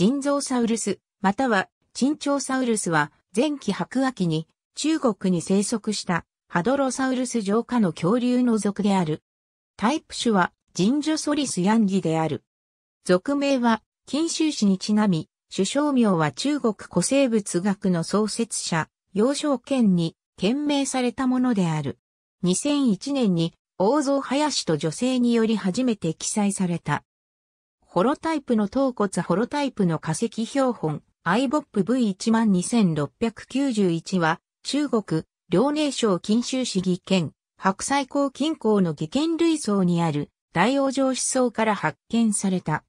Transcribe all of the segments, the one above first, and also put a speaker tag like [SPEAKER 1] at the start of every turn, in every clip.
[SPEAKER 1] 人造サウルス、または、チンチョウサウルスは、前期白亜紀
[SPEAKER 2] に、中国に生息した、ハドロサウルス上下の恐竜の属である。タイプ種は、ジンジョソリスヤンギである。属名は、近州市にちなみ、首相名は中国古生物学の創設者、幼少県に、懸名されたものである。2001年に、王蔵林と女性により初めて記載された。ホロタイプの頭骨ホロタイプの化石標本、IBOP V12691 は、中国、遼寧省錦州市義県、白菜港近郊の義県類層にある、大王城思想から発見された。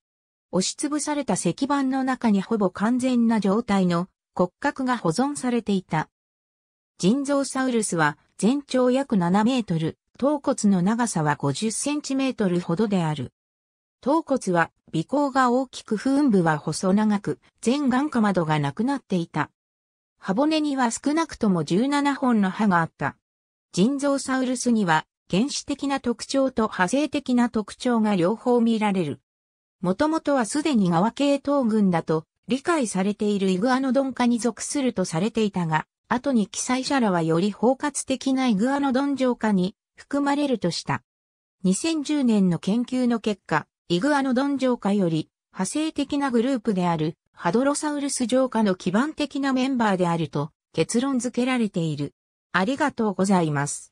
[SPEAKER 2] 押しつぶされた石板の中にほぼ完全な状態の骨格が保存されていた。人造サウルスは全長約7メートル、頭骨の長さは50センチメートルほどである。頭骨は鼻孔が大きく噴部は細長く、全眼下窓がなくなっていた。歯骨には少なくとも17本の歯があった。人造サウルスには原始的な特徴と派生的な特徴が両方見られる。もともとはすでに側系統群だと理解されているイグアノドン科に属するとされていたが、後に記載者らはより包括的なイグアノドン上科に含まれるとした。2010年の研究の結果、イグアノドン浄化より派生的なグループであるハドロサウルス浄化の基盤的なメンバーであると結論付
[SPEAKER 1] けられている。ありがとうございます。